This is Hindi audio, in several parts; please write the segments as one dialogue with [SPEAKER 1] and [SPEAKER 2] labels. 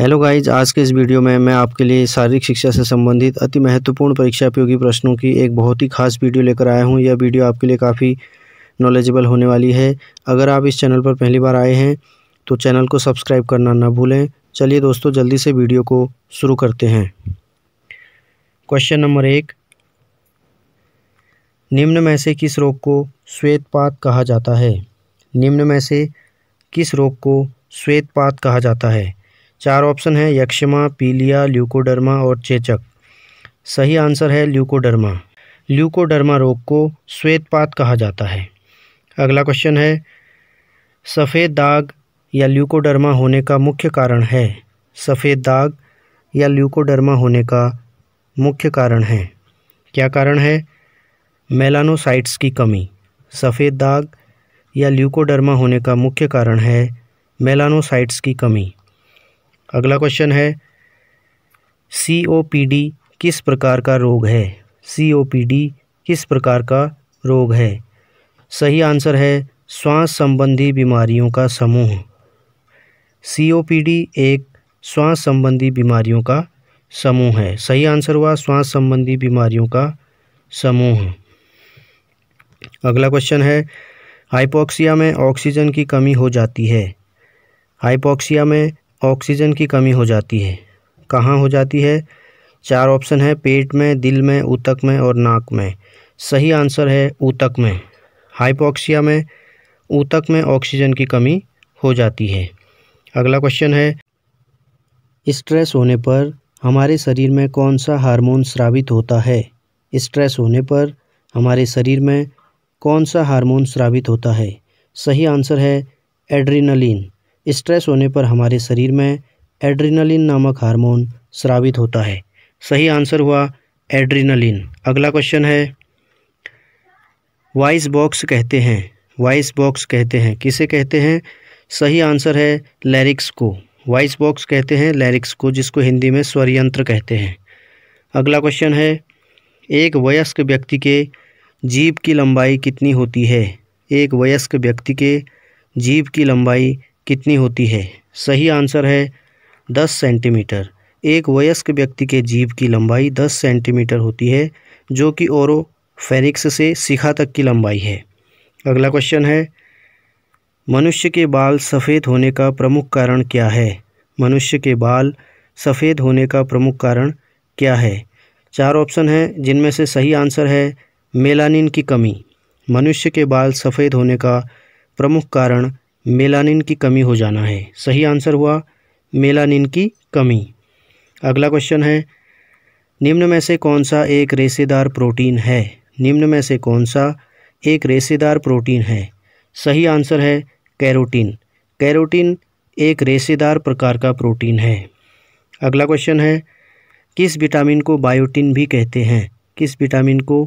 [SPEAKER 1] हेलो गाइज आज के इस वीडियो में मैं आपके लिए शारीरिक शिक्षा से संबंधित अति महत्वपूर्ण परीक्षा उपयोगी प्रश्नों की एक बहुत ही खास वीडियो लेकर आया हूं यह वीडियो आपके लिए काफ़ी नॉलेजेबल होने वाली है अगर आप इस चैनल पर पहली बार आए हैं तो चैनल को सब्सक्राइब करना ना भूलें चलिए दोस्तों जल्दी से वीडियो को शुरू करते हैं क्वेश्चन नंबर एक निम्न में से किस रोग को श्वेतपात कहा जाता है निम्न में से किस रोग को श्वेतपात कहा जाता है चार ऑप्शन है यक्षमा पीलिया ल्यूकोडर्मा और चेचक सही आंसर है ल्यूकोडर्मा ल्यूकोडर्मा रोग को श्वेतपात कहा जाता है अगला क्वेश्चन है सफ़ेद दाग या ल्यूकोडर्मा होने का मुख्य कारण है सफ़ेद दाग या ल्यूकोडर्मा होने का मुख्य कारण है क्या कारण है मेलानोसाइट्स की कमी सफ़ेद दाग या ल्यूकोडर्मा होने का मुख्य कारण है मेलानोसाइट्स की कमी अगला क्वेश्चन है सीओपीडी किस प्रकार का रोग है सीओपीडी किस प्रकार का रोग है सही आंसर है श्वास संबंधी बीमारियों का समूह सीओपीडी एक श्वास संबंधी बीमारियों का समूह है सही आंसर हुआ श्वास संबंधी बीमारियों का समूह अगला क्वेश्चन है हाइपोक्सिया में ऑक्सीजन की कमी हो जाती है हाइपोक्सिया में ऑक्सीजन की कमी हो जाती है कहाँ हो जाती है चार ऑप्शन है पेट में दिल में ऊतक में और नाक में सही आंसर है ऊतक में हाइपोक्सिया में ऊतक में ऑक्सीजन की कमी हो जाती है अगला क्वेश्चन है स्ट्रेस होने पर हमारे शरीर में कौन सा हार्मोन स्रावित होता है स्ट्रेस होने पर हमारे शरीर में कौन सा हार्मोन स्रावित होता है सही आंसर है एड्रीनलिन स्ट्रेस होने पर हमारे शरीर में एड्रीनलिन नामक हार्मोन स्रावित होता है सही आंसर हुआ एड्रीनलिन अगला क्वेश्चन है वॉइस बॉक्स कहते हैं वॉइस बॉक्स कहते हैं किसे कहते हैं सही आंसर है लैरिक्स को वॉइस बॉक्स कहते हैं लैरिक्स को जिसको हिंदी में स्वरयंत्र कहते हैं अगला क्वेश्चन है एक वयस्क व्यक्ति के जीभ की लंबाई कितनी होती है एक वयस्क व्यक्ति के जीभ की लंबाई कितनी होती है सही आंसर है दस सेंटीमीटर एक वयस्क व्यक्ति के जीभ की लंबाई दस सेंटीमीटर होती है जो कि ओरो फेरिक्स से शिखा तक की लंबाई है अगला क्वेश्चन है मनुष्य के बाल सफ़ेद होने का प्रमुख कारण क्या है मनुष्य के बाल सफ़ेद होने का प्रमुख कारण क्या है चार ऑप्शन हैं जिनमें से सही आंसर है मेलानिन की कमी मनुष्य के बाल सफ़ेद होने का प्रमुख कारण मेलानिन की कमी हो जाना है सही आंसर हुआ मेलानिन की कमी अगला क्वेश्चन है निम्न में से कौन सा एक रेसेदार प्रोटीन है निम्न में से कौन सा एक रेसेदार प्रोटीन है सही आंसर है कैरोटीन कैरोटीन एक रेसेदार प्रकार का प्रोटीन है अगला क्वेश्चन है किस विटामिन को बायोटिन भी कहते हैं किस विटामिन को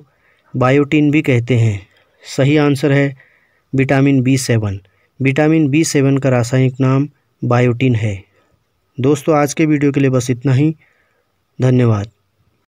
[SPEAKER 1] बायोटिन भी कहते हैं सही आंसर है vitamin B seven vitamin B seven का रासायनिक नाम बायोटिन है दोस्तों आज के वीडियो के लिए बस इतना ही धन्यवाद